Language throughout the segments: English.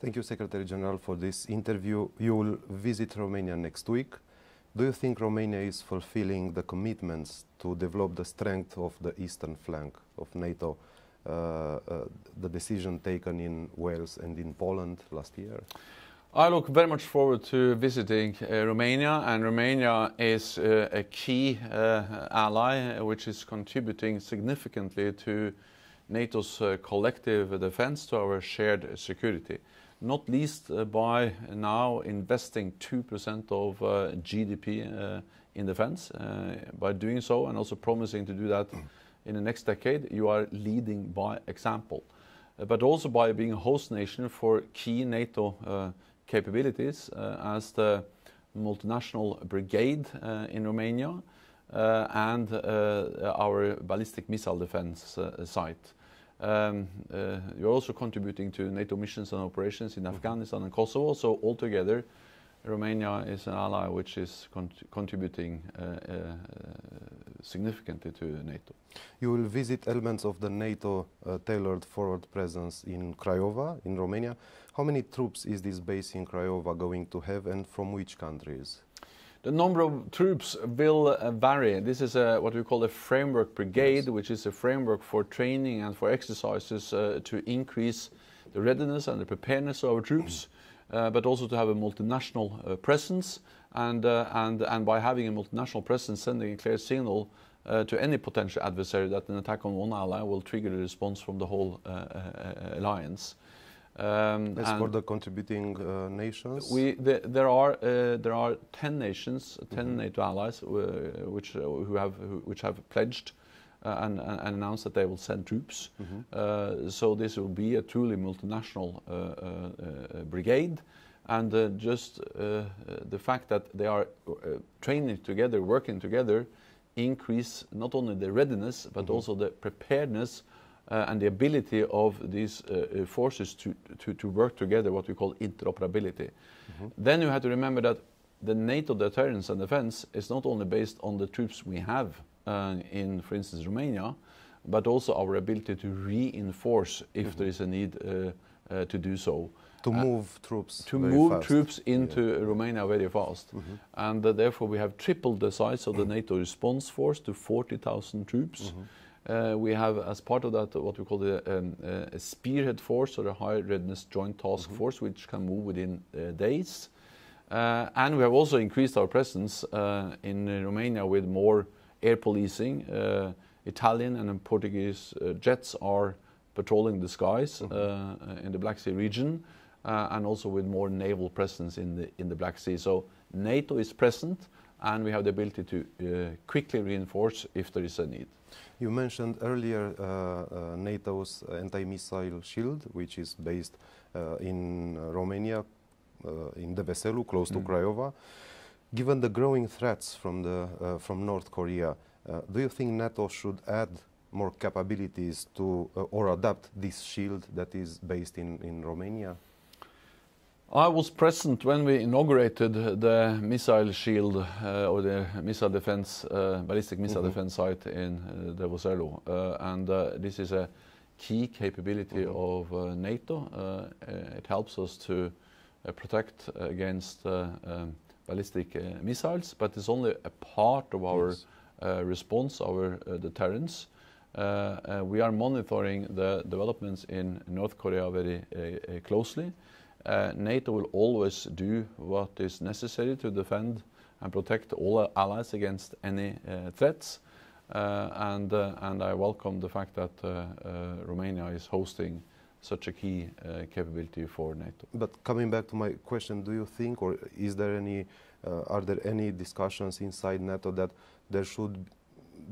Thank you, Secretary General, for this interview. You will visit Romania next week. Do you think Romania is fulfilling the commitments to develop the strength of the eastern flank of NATO uh, uh, the decision taken in Wales and in Poland last year? I look very much forward to visiting uh, Romania, and Romania is uh, a key uh, ally which is contributing significantly to NATO's uh, collective defense, to our shared security not least uh, by now investing 2% of uh, GDP uh, in defense. By doing so, and also promising to do that in the next decade, you are leading by example. But also by being a host nation for key NATO capabilities, as the multinational brigade in Romania, and our ballistic missile defense site. Um, uh, you're also contributing to NATO missions and operations in mm -hmm. Afghanistan and Kosovo. So altogether, Romania is an ally which is con contributing uh, uh, significantly to NATO. You will visit elements of the NATO uh, tailored forward presence in Craiova, in Romania. How many troops is this base in Craiova going to have and from which countries? The number of troops will uh, vary. This is a, what we call a framework brigade, yes. which is a framework for training and for exercises uh, to increase the readiness and the preparedness of our troops, mm-hmm. uh, but also to have a multinational uh, presence. And, uh, and, and by having a multinational presence, sending a clear signal uh, to any potential adversary that an attack on one ally will trigger a response from the whole alliance. Um, As for the contributing uh, nations, we the, there are uh, there are ten nations, uh, 10 mm-hmm. NATO allies, uh, which uh, who have who, which have pledged and, and, announced that they will send troops. Mm-hmm. so this will be a truly multinational brigade, and just the fact that they are training together, working together, increase not only the readiness but mm-hmm. also the preparedness uh, and the ability of these uh, uh, forces to, to, to, work together, what we call interoperability. Mm-hmm. Then you have to remember that the NATO deterrence and defense is not only based on the troops we have uh, in, for instance, Romania, but also our ability to reinforce if mm-hmm. there is a need uh, uh, to do so. To move troops. To move fast. troops into yeah. Romania very fast. Mm-hmm. And therefore, we have tripled the size of the NATO response force to 40,000 troops. Mm-hmm. Uh, we have, as part of that, what we call the um, uh, spearhead force or the high readiness joint task mm-hmm. force, which can move within uh, days. And we have also increased our presence in Romania with more air policing. Italian and Portuguese jets are patrolling the skies mm-hmm. in the Black Sea region, and also with more naval presence in the Black Sea. So NATO is present, and we have the ability to uh, quickly reinforce if there is a need. You mentioned earlier uh, uh, NATO's anti-missile shield, which is based uh, in uh, Romania, uh, in Deveselu, close mm. to Craiova. Given the growing threats from, the, from North Korea, do you think NATO should add more capabilities to or adapt this shield that is based in, in Romania? I was present when we inaugurated the missile shield uh, or the missile defense, uh, ballistic missile mm -hmm. defense site in uh, Devozelo. Uh, and uh, this is a key capability mm -hmm. of uh, NATO. Uh, it helps us to protect against um, ballistic missiles, but it's only a part of our yes. response, our deterrence. we are monitoring the developments in North Korea very closely uh, NATO will always do what is necessary to defend and protect all our allies against any uh, threats. Eh, and, and I welcome the fact that Romania is hosting such a key capability for NATO. But coming back to my question, do you think, or is there any, are there any discussions inside NATO that there should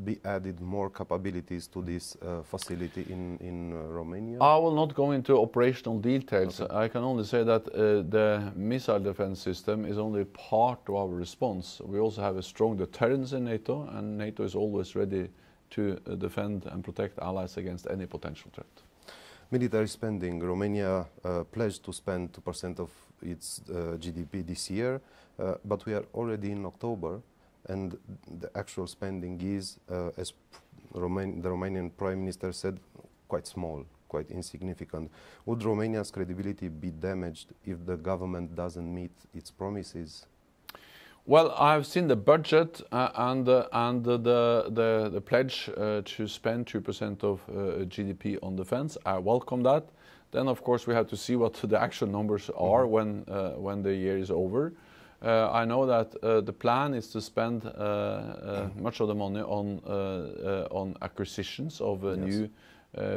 be added more capabilities to this uh, facility in, in uh, Romania? I will not go into operational details. Okay. I can only say that uh, the missile defense system is only part of our response. We also have a strong deterrence in NATO, and NATO is always ready to uh, defend and protect allies against any potential threat. Military spending. Romania uh, pledged to spend 2% of its uh, GDP this year, but we are already in October and the actual spending is, uh, as Roman the Romanian Prime Minister said, quite small, quite insignificant. Would Romania's credibility be damaged if the government doesn't meet its promises? Well, I've seen the budget uh, and, uh, and the, the, the pledge uh, to spend 2% of uh, GDP on defense. I welcome that. Then, of course, we have to see what the actual numbers are mm -hmm. when, uh, when the year is over. Uh, I know that uh, the plan is to spend uh, much of the money on acquisitions of new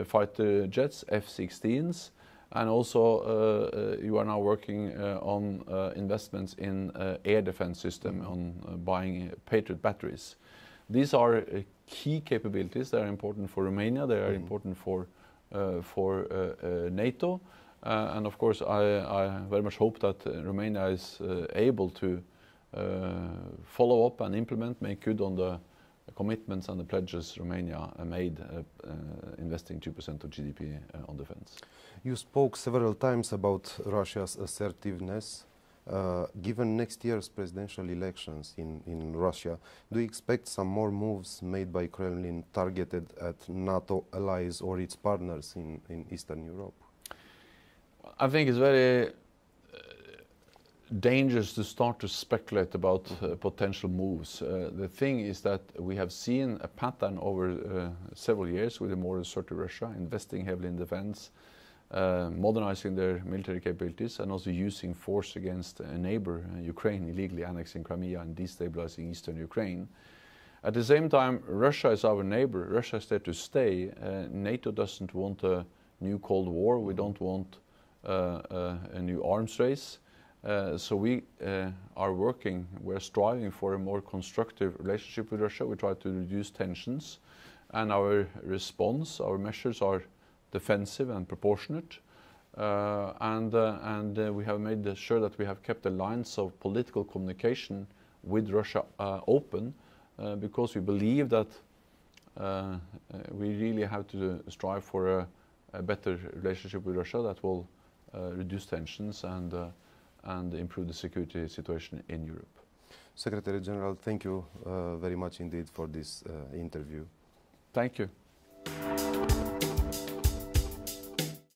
fighter jets, F-16s, and also you are now working on investments in air defense system, mm. on buying Patriot batteries. These are key capabilities that are important for Romania. They are mm. important for NATO. Uh, and of course, I, I, very much hope that uh, Romania is uh, able to follow up and implement, make good on the commitments and the pledges Romania made investing 2% of GDP on defense. You spoke several times about Russia's assertiveness. Uh, given next year's presidential elections in, in Russia, do you expect some more moves made by Kremlin targeted at NATO allies or its partners in, in Eastern Europe? I think it's very uh, dangerous to start to speculate about uh, mm-hmm. potential moves. Uh, the thing is that we have seen a pattern over uh, several years with a more assertive Russia, investing heavily in defense, uh, modernizing their military capabilities, and also using force against a neighbor, uh, Ukraine, illegally annexing Crimea and destabilizing eastern Ukraine. At the same time, Russia is our neighbor. Russia is there to stay. NATO doesn't want a new Cold War. We mm-hmm. don't want uh, uh, a new arms race. Uh, so we are working, we're striving for a more constructive relationship with Russia. We try to reduce tensions, and our response, our measures are defensive and proportionate. And we have made sure that we have kept the lines of political communication with Russia open, because we believe that we really have to strive for a better relationship with Russia that will uh, reduce tensions and, uh, and improve the security situation in Europe. Secretary General, thank you uh, very much indeed for this interview. Thank you.